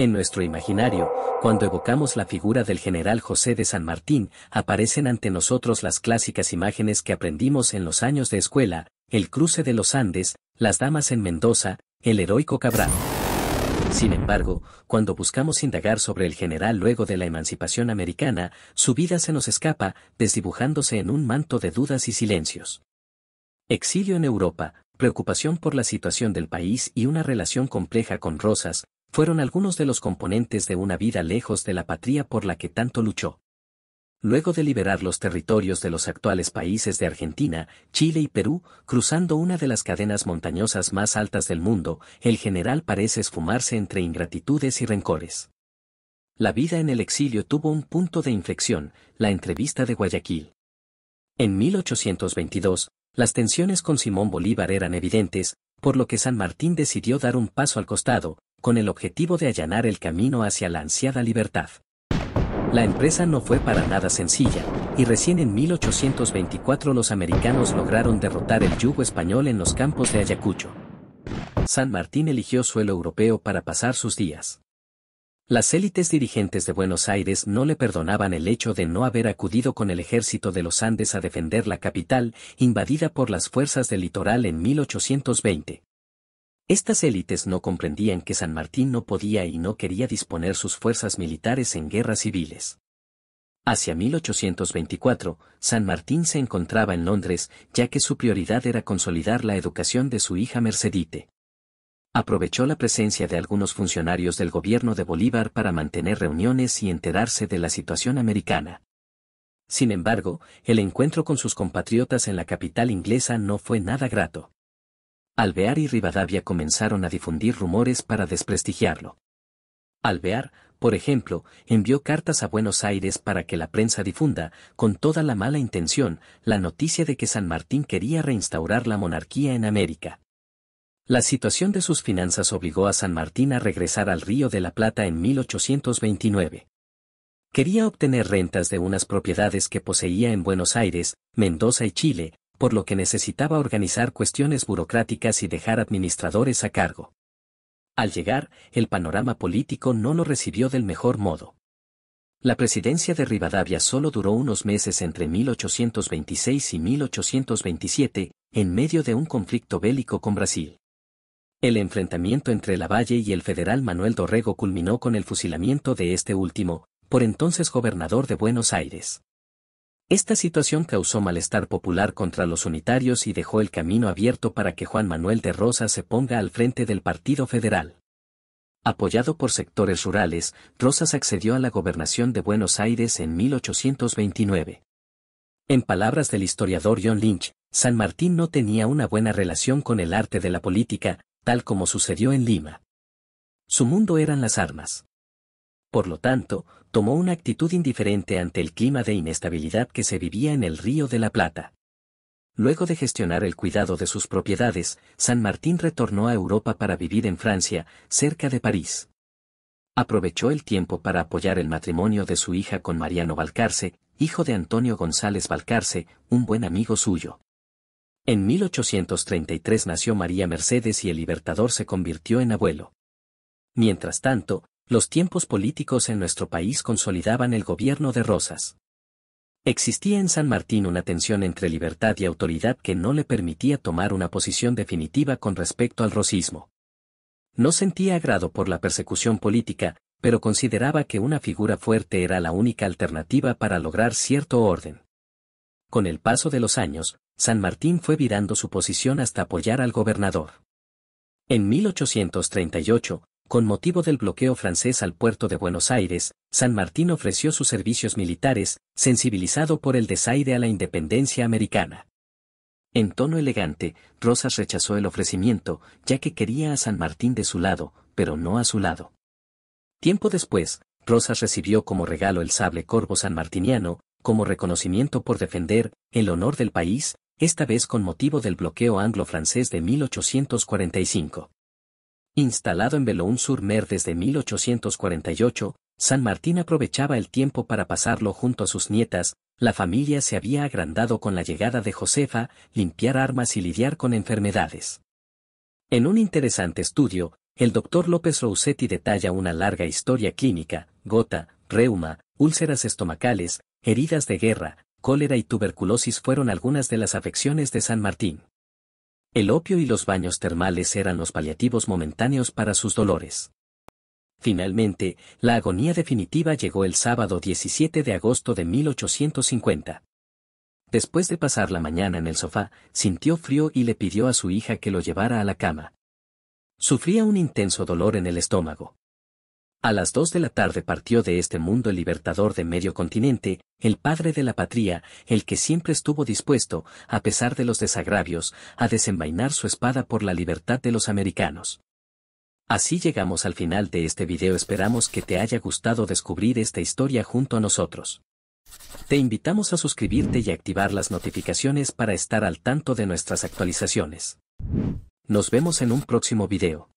En nuestro imaginario, cuando evocamos la figura del general José de San Martín, aparecen ante nosotros las clásicas imágenes que aprendimos en los años de escuela, el cruce de los Andes, las damas en Mendoza, el heroico Cabral. Sin embargo, cuando buscamos indagar sobre el general luego de la emancipación americana, su vida se nos escapa, desdibujándose en un manto de dudas y silencios. Exilio en Europa, preocupación por la situación del país y una relación compleja con Rosas, fueron algunos de los componentes de una vida lejos de la patria por la que tanto luchó. Luego de liberar los territorios de los actuales países de Argentina, Chile y Perú, cruzando una de las cadenas montañosas más altas del mundo, el general parece esfumarse entre ingratitudes y rencores. La vida en el exilio tuvo un punto de inflexión, la entrevista de Guayaquil. En 1822, las tensiones con Simón Bolívar eran evidentes, por lo que San Martín decidió dar un paso al costado, con el objetivo de allanar el camino hacia la ansiada libertad. La empresa no fue para nada sencilla, y recién en 1824 los americanos lograron derrotar el yugo español en los campos de Ayacucho. San Martín eligió suelo europeo para pasar sus días. Las élites dirigentes de Buenos Aires no le perdonaban el hecho de no haber acudido con el ejército de los Andes a defender la capital, invadida por las fuerzas del litoral en 1820. Estas élites no comprendían que San Martín no podía y no quería disponer sus fuerzas militares en guerras civiles. Hacia 1824, San Martín se encontraba en Londres, ya que su prioridad era consolidar la educación de su hija Mercedite. Aprovechó la presencia de algunos funcionarios del gobierno de Bolívar para mantener reuniones y enterarse de la situación americana. Sin embargo, el encuentro con sus compatriotas en la capital inglesa no fue nada grato. Alvear y Rivadavia comenzaron a difundir rumores para desprestigiarlo. Alvear, por ejemplo, envió cartas a Buenos Aires para que la prensa difunda, con toda la mala intención, la noticia de que San Martín quería reinstaurar la monarquía en América. La situación de sus finanzas obligó a San Martín a regresar al Río de la Plata en 1829. Quería obtener rentas de unas propiedades que poseía en Buenos Aires, Mendoza y Chile, por lo que necesitaba organizar cuestiones burocráticas y dejar administradores a cargo. Al llegar, el panorama político no lo recibió del mejor modo. La presidencia de Rivadavia solo duró unos meses entre 1826 y 1827, en medio de un conflicto bélico con Brasil. El enfrentamiento entre Lavalle y el federal Manuel Dorrego culminó con el fusilamiento de este último, por entonces gobernador de Buenos Aires. Esta situación causó malestar popular contra los unitarios y dejó el camino abierto para que Juan Manuel de Rosas se ponga al frente del Partido Federal. Apoyado por sectores rurales, Rosas accedió a la gobernación de Buenos Aires en 1829. En palabras del historiador John Lynch, San Martín no tenía una buena relación con el arte de la política, tal como sucedió en Lima. Su mundo eran las armas. Por lo tanto, tomó una actitud indiferente ante el clima de inestabilidad que se vivía en el Río de la Plata. Luego de gestionar el cuidado de sus propiedades, San Martín retornó a Europa para vivir en Francia, cerca de París. Aprovechó el tiempo para apoyar el matrimonio de su hija con Mariano Balcarce, hijo de Antonio González Balcarce, un buen amigo suyo. En 1833 nació María Mercedes y el Libertador se convirtió en abuelo. Mientras tanto, los tiempos políticos en nuestro país consolidaban el gobierno de Rosas. Existía en San Martín una tensión entre libertad y autoridad que no le permitía tomar una posición definitiva con respecto al rosismo. No sentía agrado por la persecución política, pero consideraba que una figura fuerte era la única alternativa para lograr cierto orden. Con el paso de los años, San Martín fue virando su posición hasta apoyar al gobernador. En 1838, con motivo del bloqueo francés al puerto de Buenos Aires, San Martín ofreció sus servicios militares, sensibilizado por el desaire a la independencia americana. En tono elegante, Rosas rechazó el ofrecimiento, ya que quería a San Martín de su lado, pero no a su lado. Tiempo después, Rosas recibió como regalo el sable corvo sanmartiniano, como reconocimiento por defender, el honor del país, esta vez con motivo del bloqueo anglo-francés de 1845. Instalado en Belón sur mer desde 1848, San Martín aprovechaba el tiempo para pasarlo junto a sus nietas, la familia se había agrandado con la llegada de Josefa, limpiar armas y lidiar con enfermedades. En un interesante estudio, el doctor López Rousetti detalla una larga historia clínica, gota, reuma, úlceras estomacales, heridas de guerra, cólera y tuberculosis fueron algunas de las afecciones de San Martín. El opio y los baños termales eran los paliativos momentáneos para sus dolores. Finalmente, la agonía definitiva llegó el sábado 17 de agosto de 1850. Después de pasar la mañana en el sofá, sintió frío y le pidió a su hija que lo llevara a la cama. Sufría un intenso dolor en el estómago. A las dos de la tarde partió de este mundo el libertador de medio continente, el padre de la patria, el que siempre estuvo dispuesto, a pesar de los desagravios, a desenvainar su espada por la libertad de los americanos. Así llegamos al final de este video esperamos que te haya gustado descubrir esta historia junto a nosotros. Te invitamos a suscribirte y activar las notificaciones para estar al tanto de nuestras actualizaciones. Nos vemos en un próximo video.